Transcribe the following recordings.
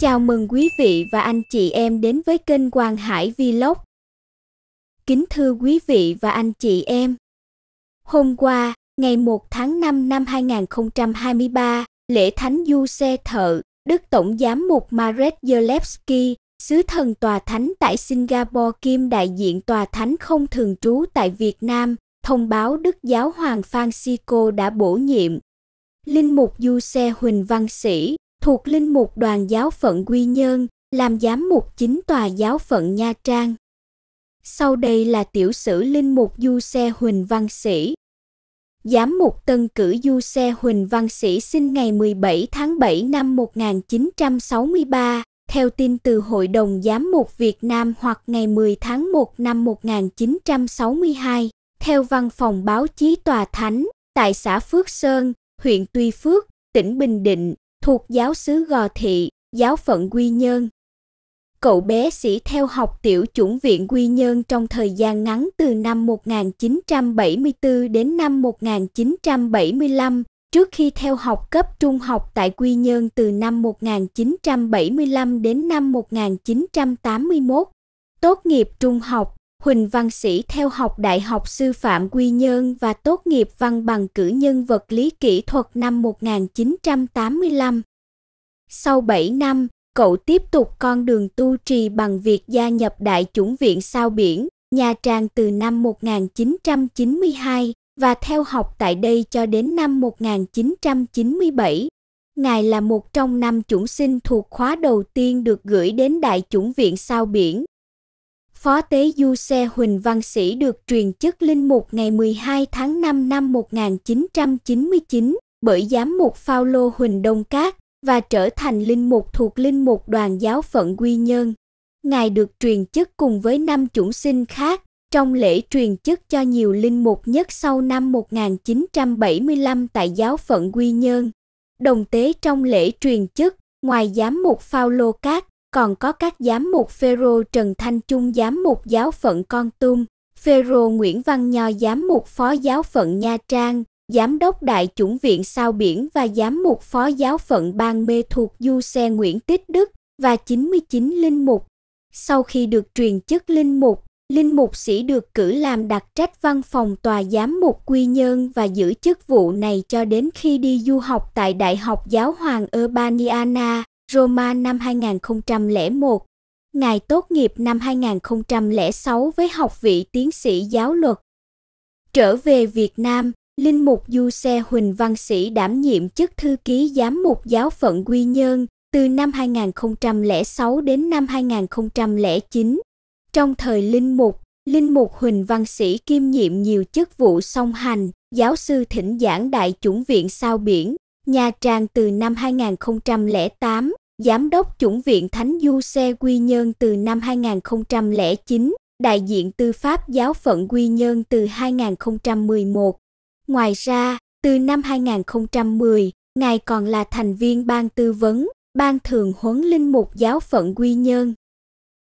Chào mừng quý vị và anh chị em đến với kênh Quang Hải Vlog. Kính thưa quý vị và anh chị em. Hôm qua, ngày 1 tháng 5 năm 2023, lễ Thánh Du Xe Thợ, Đức Tổng Giám mục Marek Zelewski, sứ thần tòa thánh tại Singapore kiêm đại diện tòa thánh không thường trú tại Việt Nam, thông báo Đức Giáo Hoàng Francisco đã bổ nhiệm. Linh mục Du Xe Huỳnh Văn Sĩ, thuộc linh mục đoàn giáo phận Quy Nhơn, làm giám mục chính tòa giáo phận Nha Trang. Sau đây là tiểu sử linh mục Du Xe Huỳnh Văn Sĩ. Giám mục tân cử Du Xe Huỳnh Văn Sĩ sinh ngày 17 tháng 7 năm 1963, theo tin từ Hội đồng Giám mục Việt Nam hoặc ngày 10 tháng 1 năm 1962, theo văn phòng báo chí Tòa Thánh, tại xã Phước Sơn, huyện Tuy Phước, tỉnh Bình Định, thuộc giáo xứ Gò Thị, giáo phận Quy Nhơn. Cậu bé sĩ theo học tiểu chủng viện Quy Nhơn trong thời gian ngắn từ năm 1974 đến năm 1975, trước khi theo học cấp trung học tại Quy Nhơn từ năm 1975 đến năm 1981. Tốt nghiệp trung học Huỳnh Văn Sĩ theo học Đại học Sư phạm Quy Nhơn và tốt nghiệp văn bằng cử nhân vật lý kỹ thuật năm 1985. Sau 7 năm, cậu tiếp tục con đường tu trì bằng việc gia nhập Đại chủng viện sao biển, Nha Trang từ năm 1992 và theo học tại đây cho đến năm 1997. Ngài là một trong năm chủng sinh thuộc khóa đầu tiên được gửi đến Đại chủng viện sao biển, Phó tế Du Xe Huỳnh Văn Sĩ được truyền chức linh mục ngày 12 tháng 5 năm 1999 bởi giám mục Phaolô Huỳnh Đông Cát và trở thành linh mục thuộc linh mục đoàn giáo phận Quy Nhơn. Ngài được truyền chức cùng với năm chủng sinh khác trong lễ truyền chức cho nhiều linh mục nhất sau năm 1975 tại giáo phận Quy Nhơn. Đồng tế trong lễ truyền chức, ngoài giám mục Phaolô Cát, còn có các giám mục Phêrô Trần Thanh Trung giám mục giáo phận Con Tum, Phêrô Nguyễn Văn Nho giám mục phó giáo phận Nha Trang, giám đốc đại chủng viện sao biển và giám mục phó giáo phận bang mê thuộc du xe Nguyễn Tích Đức và 99 linh mục. Sau khi được truyền chức linh mục, linh mục sĩ được cử làm đặc trách văn phòng tòa giám mục quy nhơn và giữ chức vụ này cho đến khi đi du học tại Đại học Giáo hoàng Urbaniana, Roma năm 2001. Ngài tốt nghiệp năm 2006 với học vị tiến sĩ giáo luật. Trở về Việt Nam, Linh mục Du Xe Huỳnh Văn Sĩ đảm nhiệm chức thư ký giám mục giáo phận Quy Nhơn từ năm 2006 đến năm 2009. Trong thời Linh mục, Linh mục Huỳnh Văn Sĩ kiêm nhiệm nhiều chức vụ song hành, giáo sư thỉnh giảng Đại chủng viện sao biển, Nha Trang từ năm 2008, Giám đốc chủng viện Thánh Du Xe Quy Nhơn từ năm 2009, đại diện tư pháp giáo phận Quy Nhơn từ 2011. Ngoài ra, từ năm 2010, Ngài còn là thành viên ban tư vấn, ban thường huấn linh mục giáo phận Quy Nhơn.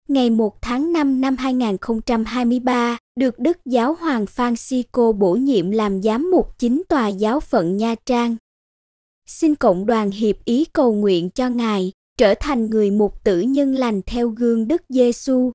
Ngày 1 tháng 5 năm 2023, được Đức Giáo Hoàng Francisco bổ nhiệm làm giám mục chính tòa giáo phận Nha Trang xin cộng đoàn hiệp ý cầu nguyện cho ngài trở thành người mục tử nhân lành theo gương Đức Giêsu.